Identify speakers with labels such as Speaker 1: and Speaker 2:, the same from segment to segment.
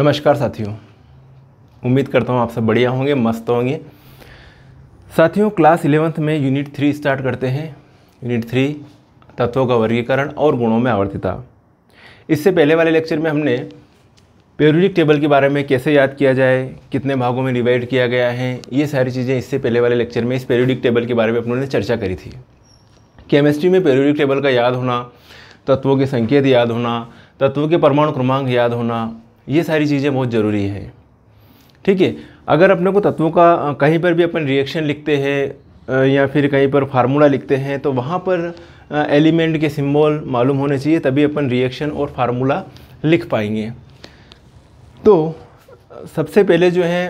Speaker 1: नमस्कार साथियों उम्मीद करता हूँ आप सब बढ़िया होंगे मस्त होंगे साथियों क्लास इलेवंथ में यूनिट थ्री स्टार्ट करते हैं यूनिट थ्री तत्वों का वर्गीकरण और गुणों में आवर्तिता इससे पहले वाले लेक्चर में हमने पेरियोडिक टेबल के बारे में कैसे याद किया जाए कितने भागों में डिवाइड किया गया है ये सारी चीज़ें इससे पहले वाले लेक्चर में इस पेरोडिक टेबल के बारे में अपनों ने चर्चा करी थी केमिस्ट्री में पेरोडिक टेबल का याद होना तत्वों के संकेत याद होना तत्वों के परमाणु क्रमांक याद होना ये सारी चीज़ें बहुत ज़रूरी है ठीक है अगर अपने को तत्वों का कहीं पर भी अपन रिएक्शन लिखते हैं या फिर कहीं पर फार्मूला लिखते हैं तो वहाँ पर एलिमेंट के सिंबल मालूम होने चाहिए तभी अपन रिएक्शन और फार्मूला लिख पाएंगे तो सबसे पहले जो है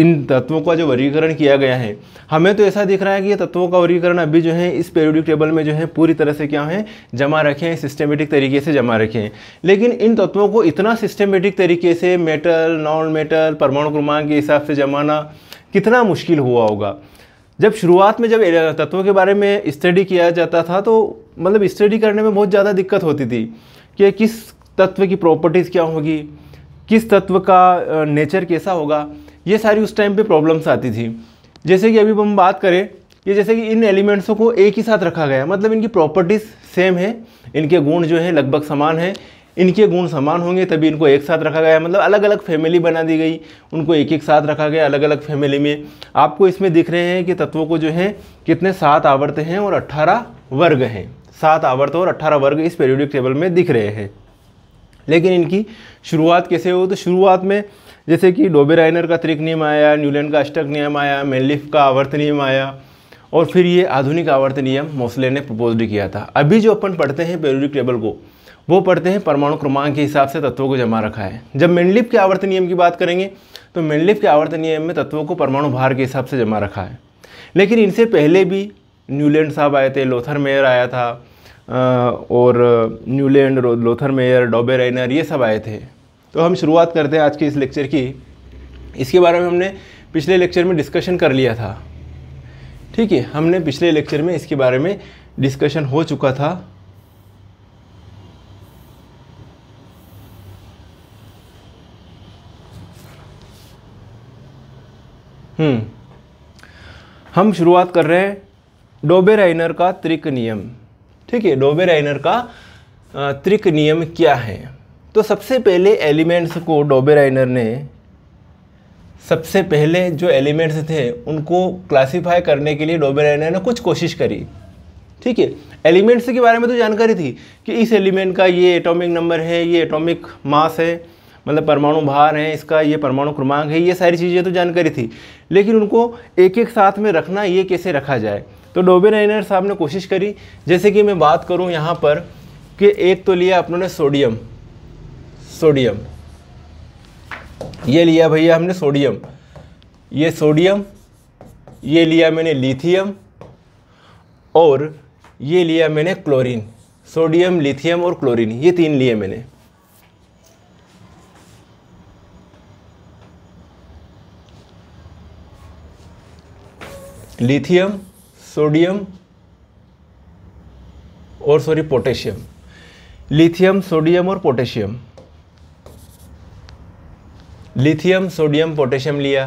Speaker 1: इन तत्वों का जो वर्गीकरण किया गया है हमें तो ऐसा दिख रहा है कि ये तत्वों का वर्गीकरण अभी जो है इस पेरियोडिक टेबल में जो है पूरी तरह से क्या है जमा रखें सिस्टमेटिक तरीके से जमा रखें लेकिन इन तत्वों को इतना सिस्टमेटिक तरीके से मेटल नॉन मेटल परमाणु क्रमांक के हिसाब से जमाना कितना मुश्किल हुआ होगा जब शुरुआत में जब तत्वों के बारे में स्टडी किया जाता था तो मतलब स्टडी करने में बहुत ज़्यादा दिक्कत होती थी कि किस तत्व की प्रॉपर्टीज़ क्या होगी किस तत्व का नेचर कैसा होगा ये सारी उस टाइम पे प्रॉब्लम्स आती थी जैसे कि अभी हम बात करें ये जैसे कि इन एलिमेंट्सों को एक ही साथ रखा गया मतलब इनकी प्रॉपर्टीज़ सेम है इनके गुण जो है लगभग समान है इनके गुण समान होंगे तभी इनको एक साथ रखा गया मतलब अलग अलग फैमिली बना दी गई उनको एक एक साथ रखा गया अलग अलग फैमिली में आपको इसमें दिख रहे हैं कि तत्वों को जो है कितने सात आवर्त हैं और अट्ठारह वर्ग हैं सात आवर्त और अट्ठारह वर्ग इस पेरियोडिक टेबल में दिख रहे हैं लेकिन इनकी शुरुआत कैसे हो तो शुरुआत में जैसे कि डोबे राइनर का त्रिक नियम आया न्यूलैंड का अष्टक नियम आया मेनलिफ का आवर्त नियम आया और फिर ये आधुनिक आवर्त नियम मोसले ने प्रपोज किया था अभी जो अपन पढ़ते हैं पेरियोडिक टेबल को वो पढ़ते हैं परमाणु क्रमांक के हिसाब से तत्वों को जमा रखा है जब मेनलिप के आवर्त नियम की बात करेंगे तो मेनलिप के आवर्त नियम में तत्वों को परमाणु भार के हिसाब से जमा रखा है लेकिन इनसे पहले भी न्यूलैंड साहब आए थे लोथर मेयर आया था और Newlands Lothar Meyer Dobereiner ये सब आए थे तो हम शुरुआत करते हैं आज के इस लेक्चर की इसके बारे में हमने पिछले लेक्चर में डिस्कशन कर लिया था ठीक है हमने पिछले लेक्चर में इसके बारे में डिस्कशन हो चुका था हम्म हम शुरुआत कर रहे हैं डोबे राइनर का त्रिक नियम ठीक है डोबे राइनर का त्रिक नियम क्या है तो सबसे पहले एलिमेंट्स को डोबे राइनर ने सबसे पहले जो एलिमेंट्स थे उनको क्लासीफाई करने के लिए डोबे राइनर ने कुछ कोशिश करी ठीक है एलिमेंट्स के बारे में तो जानकारी थी कि इस एलिमेंट का ये एटॉमिक नंबर है ये एटॉमिक मास है मतलब परमाणु भार है इसका ये परमाणु क्रमांक है ये सारी चीज़ें तो जानकारी थी लेकिन उनको एक एक साथ में रखना ये कैसे रखा जाए तो डोबे राइनर साहब ने कोशिश करी जैसे कि मैं बात करूँ यहाँ पर कि एक तो लिया अपनों ने सोडियम सोडियम ये लिया भैया हमने सोडियम ये सोडियम ये लिया मैंने लिथियम और ये लिया मैंने क्लोरीन सोडियम लिथियम और क्लोरीन ये तीन लिए मैंने लिथियम सोडियम और सॉरी पोटेशियम लिथियम सोडियम और पोटेशियम लिथियम सोडियम पोटेशियम लिया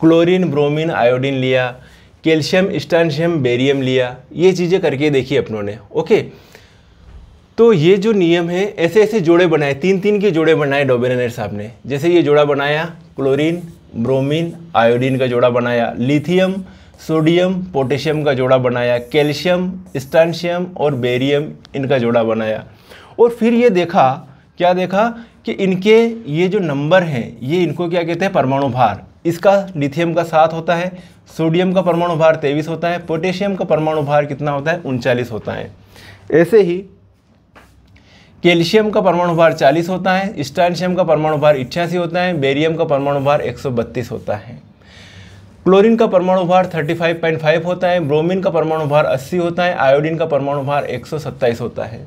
Speaker 1: क्लोरीन ब्रोमीन आयोडीन लिया कैल्शियम स्टानशियम बेरियम लिया ये चीज़ें करके देखी अपनों ने ओके तो ये जो नियम है ऐसे ऐसे जोड़े बनाए तीन तीन के जोड़े बनाए डोबेनर साहब ने जैसे ये जोड़ा बनाया क्लोरीन ब्रोमीन आयोडीन का जोड़ा बनाया लिथियम सोडियम पोटेशियम का जोड़ा बनाया कैल्शियम स्टानशियम और बेरियम इनका जोड़ा बनाया और फिर ये देखा क्या देखा कि इनके ये जो नंबर हैं ये इनको क्या कहते हैं परमाणु भार इसका लिथियम का सात होता है सोडियम का परमाणु भार तेईस होता है पोटेशियम का परमाणु भार कितना होता है उनचालीस होता है ऐसे ही कैल्शियम का परमाणु भार 40 होता है स्टैनशियम का परमाणु भार इक्यासी होता है बेरियम का परमाणु भार 132 होता है क्लोरीन का परमाणु भार 35.5 होता है ब्रोमीन का परमाणु भार 80 होता है आयोडीन का परमाणु भार 127 होता है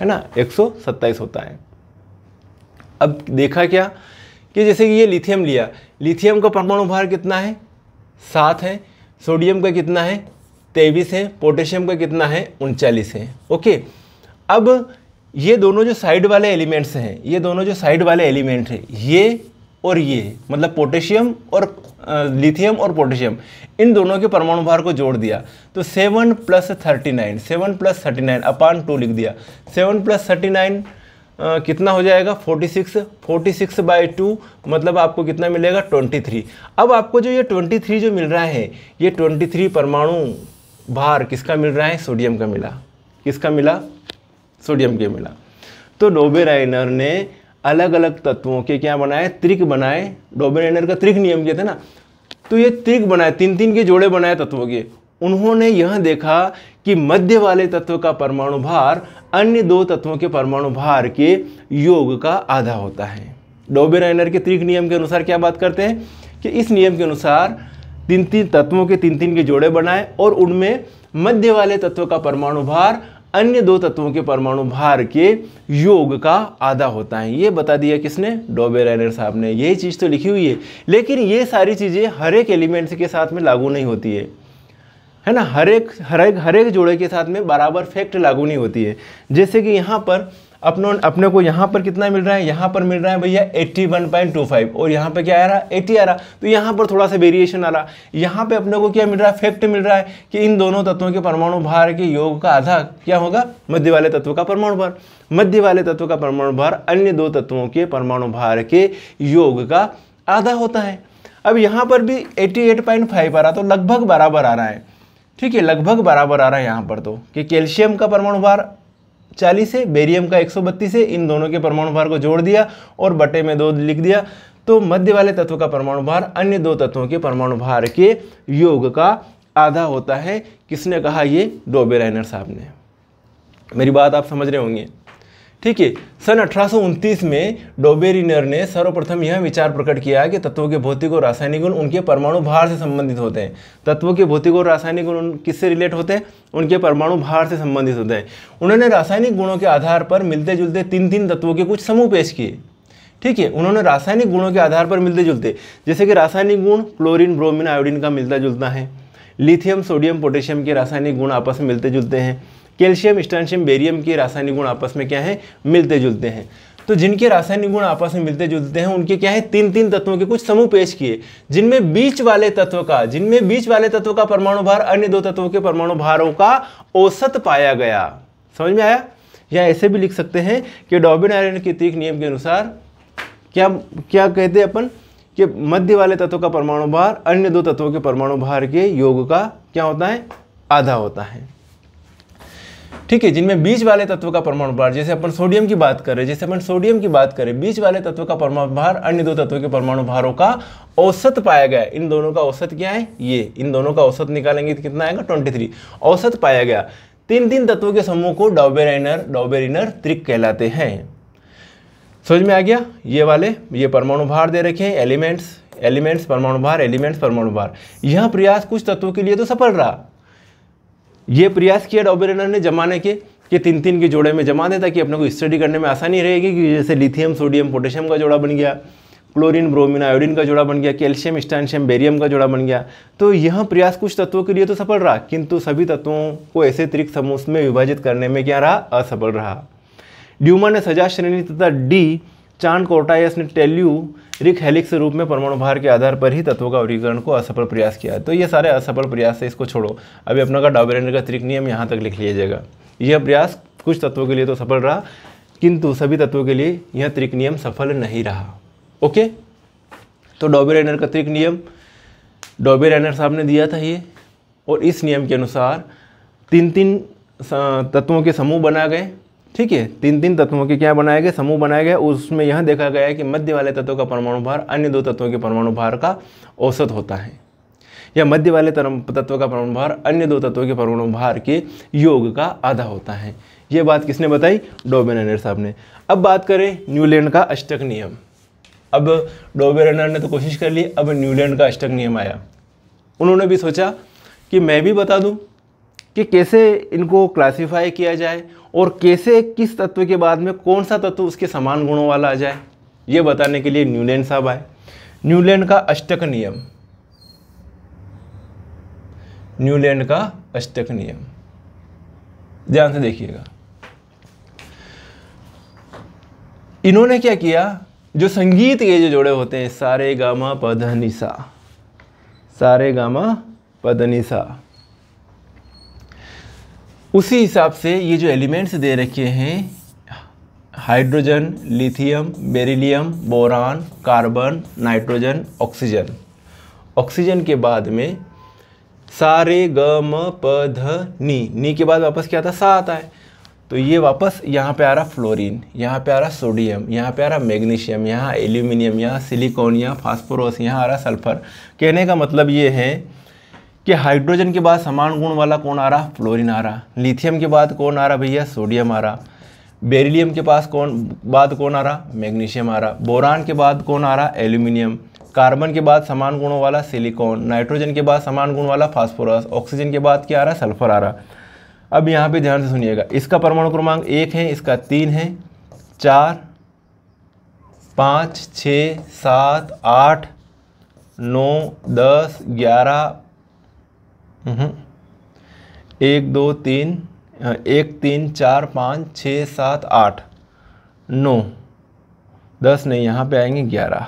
Speaker 1: है ना 127 होता है अब देखा क्या कि जैसे कि ये लिथियम लिया लिथियम का परमाणु भार कितना है सात है सोडियम का कितना है तेईस है पोटेशियम का कितना है उनचालीस है ओके अब ये दोनों जो साइड वाले एलिमेंट्स हैं ये दोनों जो साइड वाले एलिमेंट हैं ये और ये मतलब पोटेशियम और लिथियम और पोटेशियम इन दोनों के परमाणु भार को जोड़ दिया तो seven plus thirty nine seven plus thirty nine अपान टू लिख दिया सेवन प्लस थर्टी नाइन आ, कितना हो जाएगा 46 46 बाई टू मतलब आपको कितना मिलेगा 23 अब आपको जो ये 23 जो मिल रहा है ये 23 परमाणु भार किसका मिल रहा है सोडियम का मिला किसका मिला सोडियम के मिला तो डोबे राइनर ने अलग अलग तत्वों के क्या बनाए त्रिक बनाए डोबे राइनर का त्रिक नियम किया था ना तो ये त्रिक बनाए तीन तीन के जोड़े बनाए तत्वों के उन्होंने यह देखा कि मध्य वाले तत्व का परमाणु भार अन्य दो तत्वों के परमाणु भार के योग का आधा होता है डोबेराइनर के त्रिक नियम के अनुसार क्या बात करते हैं कि इस नियम के अनुसार तीन तीन तत्वों के तीन तीन के जोड़े बनाएं और उनमें मध्य वाले तत्व का परमाणु भार अन्य दो तत्वों के परमाणु भार के योग का आधा होता है ये बता दिया किसने डोबे रैनर साहब ने यही चीज़ तो लिखी हुई है लेकिन ये सारी चीज़ें हर एक एलिमेंट्स के साथ में लागू नहीं होती है है ना हर एक हर एक हर एक जोड़े के साथ में बराबर फैक्ट लागू नहीं होती है जैसे कि यहाँ पर अपनों अपने को यहाँ पर कितना मिल रहा है यहाँ पर मिल रहा है भैया 81.25 और यहाँ पे क्या आ रहा है 80 आ रहा तो यहाँ पर थोड़ा सा वेरिएशन आ रहा यहाँ पे अपने को क्या मिल रहा है फैक्ट मिल रहा है कि इन दोनों तत्वों के परमाणु भार के योग का आधा क्या होगा मध्य वाले तत्व का परमाणु भार मध्य वाले तत्व का परमाणु भार अन्य दो तत्वों के परमाणु भार के योग का आधा होता है अब यहाँ पर भी एट्टी आ रहा तो लगभग बराबर आ रहा है ठीक है लगभग बराबर आ रहा है यहाँ पर तो कि कैल्शियम का परमाणु भार 40 है बेरियम का 132 है इन दोनों के परमाणु भार को जोड़ दिया और बटे में दो लिख दिया तो मध्य वाले तत्व का परमाणु भार अन्य दो तत्वों के परमाणु भार के योग का आधा होता है किसने कहा ये डोबे साहब ने मेरी बात आप समझ रहे होंगे ठीक है सन अठारह में डोबेरिनर ने सर्वप्रथम यह विचार प्रकट किया कि तत्वों के भौतिक और रासायनिक गुण उनके परमाणु भार से संबंधित होते हैं तत्वों के भौतिक और रासायनिक गुण किससे रिलेट होते हैं उनके परमाणु भार से संबंधित होते हैं उन्होंने रासायनिक गुणों के आधार पर मिलते जुलते तीन तीन तत्वों के कुछ समूह पेश किए ठीक है उन्होंने रासायनिक गुणों के आधार पर मिलते जुलते जैसे कि रासायनिक गुण क्लोरीन ब्रोमिन आयोडीन का मिलता जुलता है लिथियम सोडियम पोटेशियम के रासायनिक गुण आपस में मिलते जुलते हैं कैल्शियम स्टैंशियम बेरियम के रासायनिक गुण आपस में क्या है मिलते जुलते हैं तो जिनके रासायनिक गुण आपस में मिलते जुलते हैं उनके क्या है तीन तीन तत्वों के कुछ समूह पेश किए जिनमें बीच वाले तत्व का जिनमें बीच वाले तत्व का परमाणु भार अन्य दो तत्वों के परमाणु भारों का औसत पाया गया समझ में आया या ऐसे भी लिख सकते हैं कि डॉबिन आयरन के तीख नियम के अनुसार क्या क्या कहते हैं अपन कि मध्य वाले तत्व का परमाणु भार अन्य दो तत्वों के परमाणु भार के योग का क्या होता है आधा होता है ठीक है जिनमें बीच वाले तत्व का परमाणु भार जैसे अपन सोडियम की बात करें जैसे अपन सोडियम की बात करें बीच वाले तत्व का परमाणु भार अन्य दो तत्वों के परमाणु भारों का औसत पाया गया इन दोनों का औसत क्या है ये इन दोनों का औसत निकालेंगे तो कितना आएगा ट्वेंटी थ्री औसत पाया गया तीन तीन तत्वों के समूह को डॉबेरिनर डॉबेरिनर त्रिक कहलाते हैं समझ में आ गया ये वाले ये परमाणु भार दे रखे हैं एलिमेंट्स एलिमेंट्स परमाणु भार एलिमेंट्स परमाणु भार यह प्रयास कुछ तत्वों के लिए तो सफल रहा यह प्रयास किया डॉबेरनर ने जमाने के कि तीन तीन के जोड़े में जमा दें ताकि अपने को स्टडी करने में आसानी रहेगी कि जैसे लिथियम सोडियम पोटेशियम का जोड़ा बन गया क्लोरीन ब्रोमीन आयोडीन का जोड़ा बन गया कैल्शियम स्टैंशियम बेरियम का जोड़ा बन गया तो यह प्रयास कुछ तत्वों के लिए तो सफल रहा किंतु सभी तत्वों को ऐसे त्रिक समूह में विभाजित करने में क्या रहा असफल रहा ड्यूमा ने सजा श्रेणी तथा डी चांद कोटायस ने टेल्यू रिक हेलिक्स रूप में परमाणु भार के आधार पर ही तत्वों का वर्गीकरण को असफल प्रयास किया तो ये सारे असफल प्रयास है इसको छोड़ो अभी अपना का डाबरेंडर का त्रिक नियम यहाँ तक लिख लिया जाएगा यह प्रयास कुछ तत्वों के लिए तो सफल रहा किंतु सभी तत्वों के लिए यह त्रिक नियम सफल नहीं रहा ओके तो डॉबे रैनर का त्रिक नियम डॉबे रैनर साहब ने दिया था ये और इस नियम के अनुसार तीन तीन तत्वों के समूह बनाए गए ठीक है तीन तीन तत्वों के क्या बनाए गए समूह बनाए गए उसमें यह देखा गया है कि मध्य वाले तत्वों का परमाणु भार अन्य दो तत्वों के परमाणु भार का औसत होता है या मध्य वाले तत्व का परमाणु भार अन्य दो तत्वों के परमाणु भार के योग का आधा होता है यह बात किसने बताई डोबेनर साहब ने अब बात करें न्यूलैंड का अष्टक नियम अब डोबेनर ने तो कोशिश कर ली अब न्यूलैंड का अष्टक नियम आया उन्होंने भी सोचा कि मैं भी बता दूं कि कैसे इनको क्लासिफाई किया जाए और कैसे किस तत्व के बाद में कौन सा तत्व उसके समान गुणों वाला आ जाए ये बताने के लिए न्यूलैंड साहब आए न्यूलैंड का अष्टक नियम न्यूलैंड का अष्टक नियम ध्यान से देखिएगा इन्होंने क्या किया जो संगीत के जो जोड़े होते हैं सारे गामा पधनिसा सारे गामा पधनिसा उसी हिसाब से ये जो एलिमेंट्स दे रखे हैं hydrogen lithium beryllium boron carbon nitrogen oxygen oxygen के बाद में सारे ग म प ध नी नी के बाद वापस क्या आता सा आता है तो ये वापस यहाँ पे आ रहा फ्लोरीन यहाँ पे आ रहा सोडियम यहाँ पे आ रहा मैग्नीशियम यहाँ एल्यूमिनियम यहाँ सिलिकॉन यहाँ फास्फोरस यहाँ आ रहा सल्फर कहने का मतलब ये है कि हाइड्रोजन के बाद समान गुण वाला कौन आ रहा फ्लोरिन आ रहा लिथियम के बाद कौन आ रहा भैया सोडियम आ रहा बेरिलियम के पास कौन बाद कौन आ रहा मैग्नीशियम आ रहा बोरान के बाद कौन आ रहा एल्यूमिनियम कार्बन के बाद समान गुणों वाला सिलिकॉन नाइट्रोजन के बाद समान गुण वाला फास्फोरस ऑक्सीजन के बाद क्या आ रहा सल्फर आ रहा अब यहाँ पे ध्यान से सुनिएगा इसका परमाणु क्रमांक एक है इसका तीन है चार पाँच छ सात आठ नौ दस ग्यारह हम्म। एक दो तीन एक तीन चार पाँच छः सात आठ नौ दस नहीं यहाँ पे आएंगे ग्यारह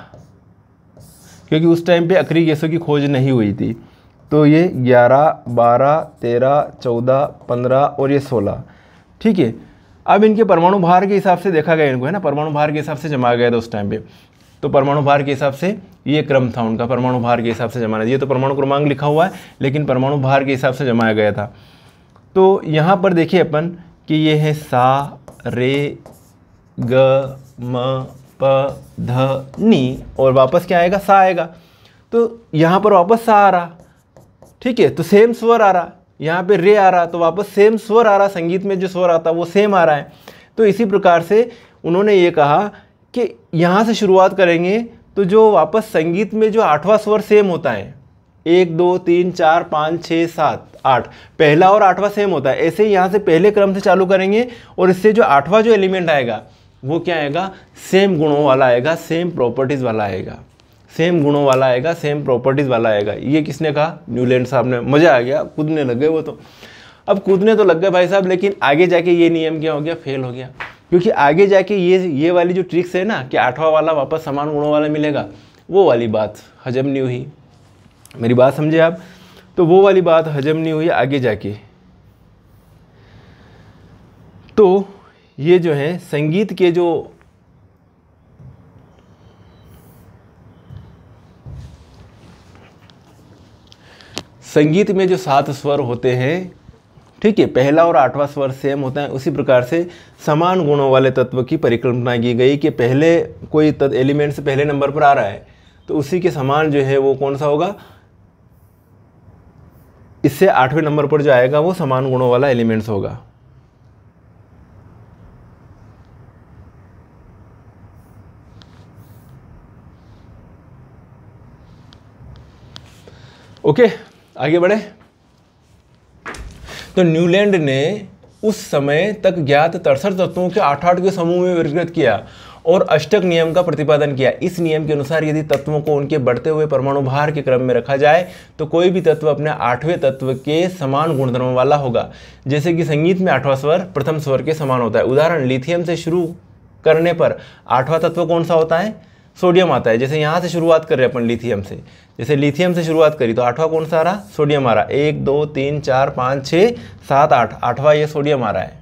Speaker 1: क्योंकि उस टाइम पे अक्री गैसों की खोज नहीं हुई थी तो ये ग्यारह बारह तेरह चौदह पंद्रह और ये सोलह ठीक है अब इनके परमाणु भार के हिसाब से देखा गया इनको है ना परमाणु भार के हिसाब से जमा गया था उस टाइम पे तो परमाणु भार के हिसाब से ये क्रम था उनका परमाणु भार के हिसाब से जमाना ये तो परमाणु क्रमांक लिखा हुआ है लेकिन परमाणु भार के हिसाब से जमाया गया था तो यहाँ पर देखिए अपन कि ये है सा रे ग म प ध नी और वापस क्या आएगा सा आएगा तो यहाँ पर वापस सा आ रहा ठीक है तो सेम स्वर आ रहा यहाँ पे रे आ रहा तो वापस सेम स्वर आ रहा संगीत में जो स्वर आता वो सेम आ रहा है तो इसी प्रकार से उन्होंने ये कहा कि यहाँ से शुरुआत करेंगे तो जो वापस संगीत में जो आठवां स्वर सेम होता है एक दो तीन चार पाँच छः सात आठ पहला और आठवां सेम होता है ऐसे ही यहाँ से पहले क्रम से चालू करेंगे और इससे जो आठवां जो एलिमेंट आएगा वो क्या आएगा सेम गुणों वाला आएगा सेम प्रॉपर्टीज़ वाला आएगा सेम गुणों वाला आएगा सेम प्रॉपर्टीज़ वाला आएगा ये किसने कहा न्यूलैंड साहब ने मज़ा आ गया कूदने लग गए वो तो अब कूदने तो लग गए भाई साहब लेकिन आगे जाके ये नियम क्या हो गया फेल हो गया क्योंकि आगे जाके ये ये वाली जो ट्रिक्स है ना कि आठवां वाला वापस समान गुणों वाला मिलेगा वो वाली बात हजम नहीं हुई मेरी बात समझे आप तो वो वाली बात हजम नहीं हुई आगे जाके तो ये जो है संगीत के जो संगीत में जो सात स्वर होते हैं ठीक है पहला और आठवां स्वर सेम होता है उसी प्रकार से समान गुणों वाले तत्व की परिकल्पना की गई कि पहले कोई तत्व एलिमेंट्स पहले नंबर पर आ रहा है तो उसी के समान जो है वो कौन सा होगा इससे आठवें नंबर पर जो आएगा वो समान गुणों वाला एलिमेंट्स होगा ओके आगे बढ़े तो न्यूलैंड ने उस समय तक ज्ञात तड़सठ तत्वों के आठ आठ के समूह में वर्गीकृत किया और अष्टक नियम का प्रतिपादन किया इस नियम के अनुसार यदि तत्वों को उनके बढ़ते हुए परमाणु भार के क्रम में रखा जाए तो कोई भी तत्व अपने आठवें तत्व के समान गुणधर्मों वाला होगा जैसे कि संगीत में आठवां स्वर प्रथम स्वर के समान होता है उदाहरण लिथियम से शुरू करने पर आठवां तत्व कौन सा होता है सोडियम आता है जैसे यहाँ से शुरुआत कर रहे हैं अपन लिथियम से जैसे लिथियम से शुरुआत करी तो आठवां कौन सा आ रहा सोडियम आ रहा एक दो तीन चार पाँच छः सात आठ आठवां ये सोडियम आ रहा है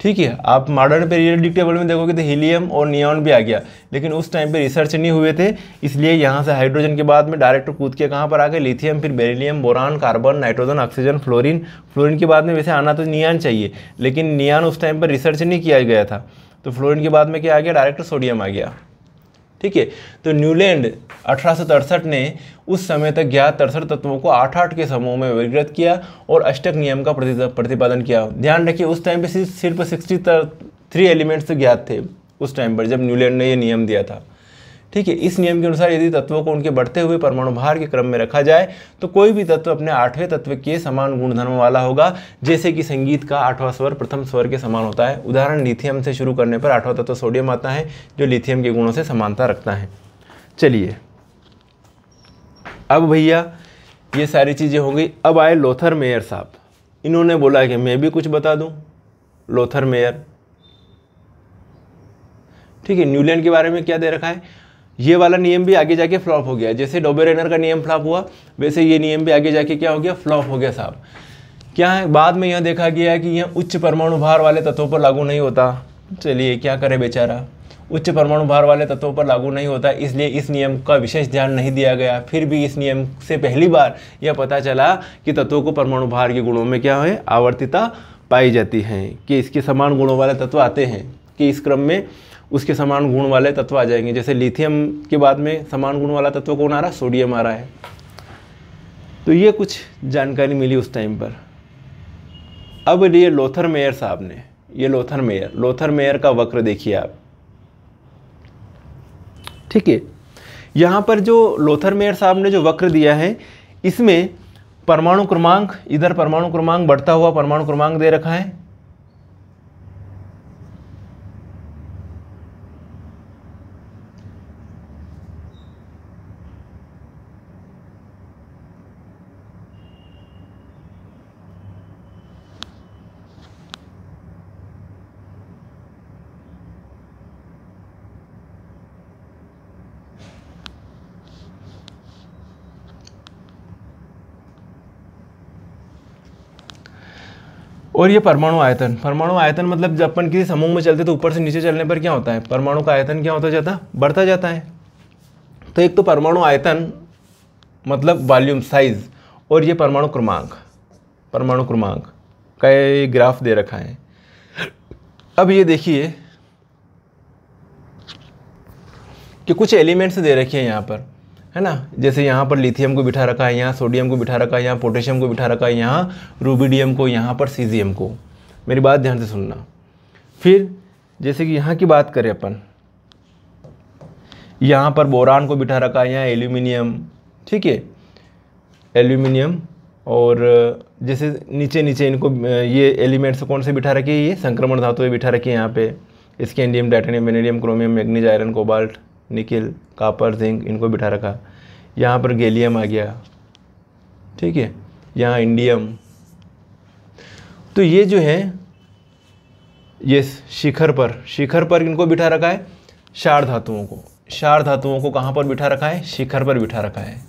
Speaker 1: ठीक है आप मॉडर्न पीरियडिक टेबल में देखोगे तो हीलियम और नियॉन भी आ गया लेकिन उस टाइम पे रिसर्च नहीं हुए थे इसलिए यहाँ से हाइड्रोजन के बाद में डायरेक्ट कूद के कहाँ पर आ गए लिथियम फिर beryllium boron carbon nitrogen oxygen fluorine fluorine के बाद में वैसे आना तो नियान चाहिए लेकिन नियान उस टाइम पर रिसर्च नहीं किया गया था तो फ्लोरिन के बाद में क्या आ गया डायरेक्ट सोडियम आ गया ठीक है तो न्यूलैंड अठारह ने उस समय तक ज्ञात तिरसठ तत्वों को आठ आठ के समूह में वर्गीकृत किया और अष्टक नियम का प्रतिपादन किया ध्यान रखिए उस टाइम पे सिर्फ सिक्सटी थ्री एलिमेंट्स ज्ञात थे उस टाइम पर जब न्यूलैंड ने यह नियम दिया था ठीक है इस नियम के अनुसार यदि तत्वों को उनके बढ़ते हुए परमाणु भार के क्रम में रखा जाए तो कोई भी तत्व अपने आठवें तत्व के समान गुणधर्म वाला होगा जैसे कि संगीत का आठवां स्वर प्रथम स्वर के समान होता है उदाहरण लिथियम से शुरू करने पर आठवां तत्व सोडियम आता है जो लिथियम के गुणों से समानता रखता है चलिए अब भैया ये सारी चीज़ें हो गई अब आए लोथर मेयर साहब इन्होंने बोला कि मैं भी कुछ बता दूँ लोथर मेयर ठीक है न्यूलैंड के बारे में क्या दे रखा है ये वाला नियम भी आगे जाके फ्लॉप हो गया जैसे डोबेरेनर का नियम फ्लॉप हुआ वैसे ये नियम भी आगे जाके क्या हो गया फ्लॉप हो गया साहब क्या है बाद में यह देखा गया कि यह उच्च परमाणु भार वाले तत्वों पर लागू नहीं होता चलिए क्या करे बेचारा उच्च परमाणु भार वाले तत्वों पर लागू नहीं होता इसलिए इस नियम का विशेष ध्यान नहीं दिया गया फिर भी इस नियम से पहली बार यह पता चला कि तत्वों को परमाणु भार के गुणों में क्या है आवर्तिता पाई जाती है कि इसके समान गुणों वाले तत्व आते हैं के इस क्रम में उसके समान गुण वाले तत्व आ जाएंगे जैसे लिथियम के बाद में समान गुण वाला तत्व कौन आ रहा सोडियम आ रहा है तो ये कुछ जानकारी मिली उस टाइम पर अब ये लोथर मेयर साहब ने ये लोथर मेयर लोथर मेयर का वक्र देखिए आप ठीक है यहाँ पर जो लोथर मेयर साहब ने जो वक्र दिया है इसमें परमाणु क्रमांक इधर परमाणु क्रमांक बढ़ता हुआ परमाणु क्रमांक दे रखा है और ये परमाणु आयतन परमाणु आयतन मतलब जब अपन किसी समूह में चलते तो ऊपर से नीचे चलने पर क्या होता है परमाणु का आयतन क्या होता जाता बढ़ता जाता है तो एक तो परमाणु आयतन मतलब वॉल्यूम साइज और ये परमाणु क्रमांक परमाणु क्रमांक का ये ग्राफ दे रखा है अब ये देखिए कि कुछ एलिमेंट्स दे रखे हैं यहाँ पर है ना जैसे यहाँ पर लिथियम को बिठा रखा है यहाँ सोडियम को बिठा रखा है यहाँ पोटेशियम को बिठा रखा है यहाँ रूबीडियम को यहाँ पर सीजियम को मेरी बात ध्यान से सुनना फिर जैसे कि यहाँ की बात करें अपन यहाँ पर बोरान को बिठा रखा है यहाँ एल्यूमिनियम ठीक है एल्यूमिनियम और जैसे नीचे नीचे इनको ये एलिमेंट्स कौन से बिठा रखे ये संक्रमण धातुएं बिठा रखी है यहाँ पे scandium titanium vanadium chromium manganese iron cobalt nickel copper zinc इनको बिठा रखा यहाँ पर गैलियम आ गया ठीक है यहाँ इंडियम तो ये जो है ये शिखर पर शिखर पर इनको बिठा रखा है शार धातुओं को शार धातुओं को कहाँ पर बिठा रखा है शिखर पर बिठा रखा है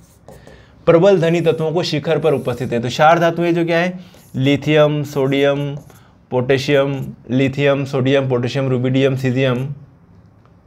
Speaker 1: प्रबल धनी तत्वों को शिखर पर उपस्थित है तो शार धातुएं जो क्या है lithium sodium potassium lithium sodium potassium rubidium caesium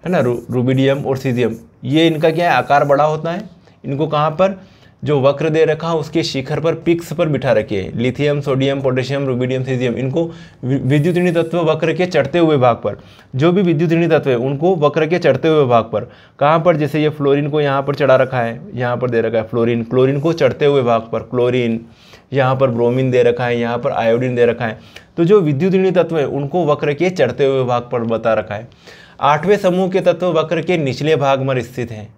Speaker 1: है ना रूबिडियम और सीजियम ये इनका क्या है आकार बड़ा होता है इनको कहाँ पर जो वक्र दे रखा है उसके शिखर पर पिक्स पर बिठा रखे हैं lithium sodium potassium rubidium caesium इनको विद्युत ऋणी तत्व वक्र के चढ़ते हुए भाग पर जो भी विद्युत ऋणी तत्व है उनको वक्र के चढ़ते हुए भाग पर कहाँ पर जैसे ये फ्लोरीन को यहाँ पर चढ़ा रखा है यहाँ पर दे रखा है फ्लोरिन क्लोरिन को चढ़ते हुए भाग पर क्लोरिन यहाँ पर ब्रोमिन दे रखा है यहाँ पर आयोडिन दे रखा है तो जो विद्युत ऋणी तत्व है उनको वक्र के चढ़ते हुए भाग पर बता रखा है आठवें समूह के तत्व वक्र के निचले भाग में स्थित हैं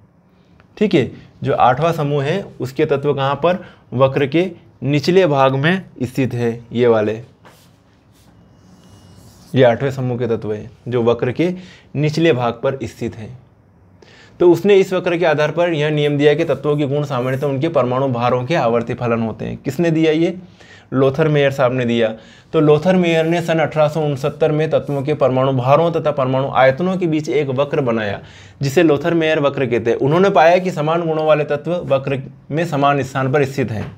Speaker 1: ठीक है जो आठवां समूह है उसके तत्व कहाँ पर वक्र के निचले भाग में स्थित है ये वाले ये आठवें समूह के तत्व हैं जो वक्र के निचले भाग पर स्थित हैं तो उसने इस वक्र के आधार पर यह नियम दिया कि तत्वों के गुण सामान्यतः उनके परमाणु भारों के आवर्ती फलन होते हैं किसने दिया ये लोथर मेयर साहब ने दिया तो लोथर मेयर ने सन अठारह में तत्वों के परमाणु भारों तथा परमाणु आयतनों के बीच एक वक्र बनाया जिसे लोथर मेयर वक्र कहते हैं उन्होंने पाया कि समान गुणों वाले तत्व वक्र में समान स्थान पर स्थित हैं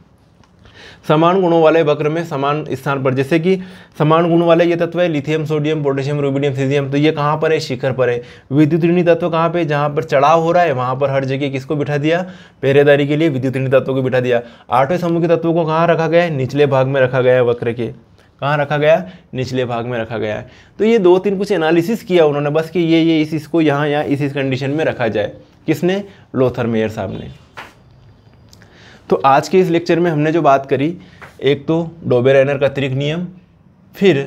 Speaker 1: समान गुणों वाले वक्र में समान स्थान पर जैसे कि समान गुणों वाले ये तत्व है lithium sodium potassium rubidium caesium तो ये कहाँ पर है शिखर पर है विद्युत ऋणी तत्व कहाँ पर जहाँ पर चढ़ाव हो रहा है वहाँ पर हर जगह किसको बिठा दिया पहरेदारी के लिए विद्युत ऋणी तत्व को बिठा दिया आठवें समूह के तत्वों को कहाँ रखा गया है निचले भाग में रखा गया है वक्र के कहाँ रखा गया निचले भाग में रखा गया है तो ये दो तीन कुछ एनालिसिस किया उन्होंने बस कि ये ये इस इसको यहाँ यहाँ इस इस कंडीशन में रखा जाए किसने लोथर मेयर साहब ने तो आज के इस लेक्चर में हमने जो बात करी एक तो डोबे रैनर का अतिरिक्त नियम फिर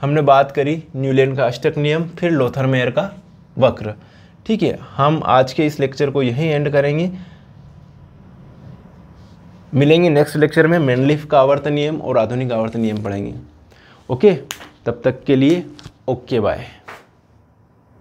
Speaker 1: हमने बात करी न्यूलैंड का अष्टक नियम फिर लोथर मेयर का वक्र ठीक है हम आज के इस लेक्चर को यहीं एंड करेंगे मिलेंगे नेक्स्ट लेक्चर में मेनलिफ का आवर्त नियम और आधुनिक आवर्त नियम पढ़ेंगे ओके तब तक के लिए ओके बाय